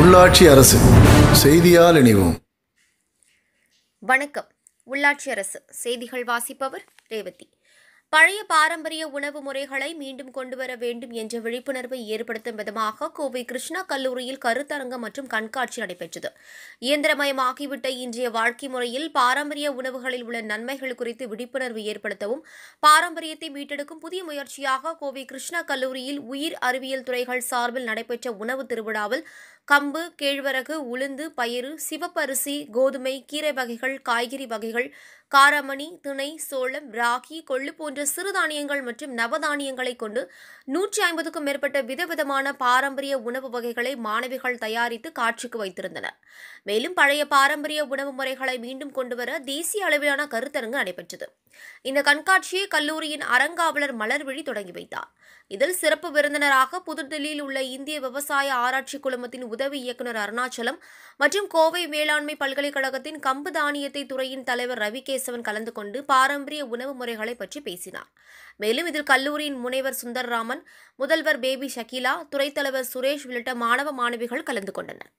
உள்ளாட்சி அரசு செய்தியால் இணைவோம் வணக்கம் உள்ளாட்சி அரசு செய்திகள் வாசிப்பவர் ரேவதி பழைய பாரம்பரிய உணவு முறைகளை மீண்டும் கொண்டுவர வேண்டும் என்ற விழிப்புணர்வை ஏற்படுத்தும் விதமாக கோவை கிருஷ்ணா கல்லூரியில் கருத்தரங்கம் மற்றும் கண்காட்சி நடைபெற்றது இயந்திரமயமாகிவிட்ட இன்றைய வாழ்க்கை முறையில் பாரம்பரிய உணவுகளில் உள்ள நன்மைகள் குறித்து விழிப்புணர்வு ஏற்படுத்தவும் பாரம்பரியத்தை மீட்டெடுக்கும் புதிய முயற்சியாக கோவை கிருஷ்ணா கல்லூரியில் உயிர் அறிவியல் துறைகள் சார்பில் நடைபெற்ற உணவு திருவிழாவில் கம்பு கேழ்வரகு உளுந்து பயிறு சிவப்பரிசி கோதுமை கீரை வகைகள் காய்கறி வகைகள் காரமணி திணை சோளம் ராகி கொள்ளு போன்ற சிறுதானியங்கள் மற்றும் நவதானியங்களை கொண்டு நூற்றி ஐம்பதுக்கும் மேற்பட்ட விதவிதமான பாரம்பரிய உணவு வகைகளை மாணவிகள் தயாரித்து காட்சிக்கு வைத்திருந்தனர் மேலும் பழைய பாரம்பரிய உணவு முறைகளை மீண்டும் கொண்டுவர தேசிய அளவிலான கருத்தரங்கு நடைபெற்றது இந்த கண்காட்சியை கல்லூரியின் அரங்காவலர் மலர்விழி தொடங்கி வைத்தார் இதில் சிறப்பு விருந்தினராக புதுடில்லியில் உள்ள இந்திய விவசாய ஆராய்ச்சி குழுமத்தின் உதவி இயக்குநர் அருணாச்சலம் மற்றும் கோவை வேளாண்மை பல்கலைக்கழகத்தின் கம்பு தானியத்தை துறையின் தலைவர் ரவிகேசவன் கலந்து கொண்டு பாரம்பரிய உணவு முறைகளை பற்றி பேசினார் மேலும் இதில் கல்லூரியின் முனைவர் சுந்தர்ராமன் முதல்வர் பேபி ஷகிலா துறைத்தலைவர் சுரேஷ் உள்ளிட்ட மாணவ மாணவிகள் கலந்து கொண்டனர்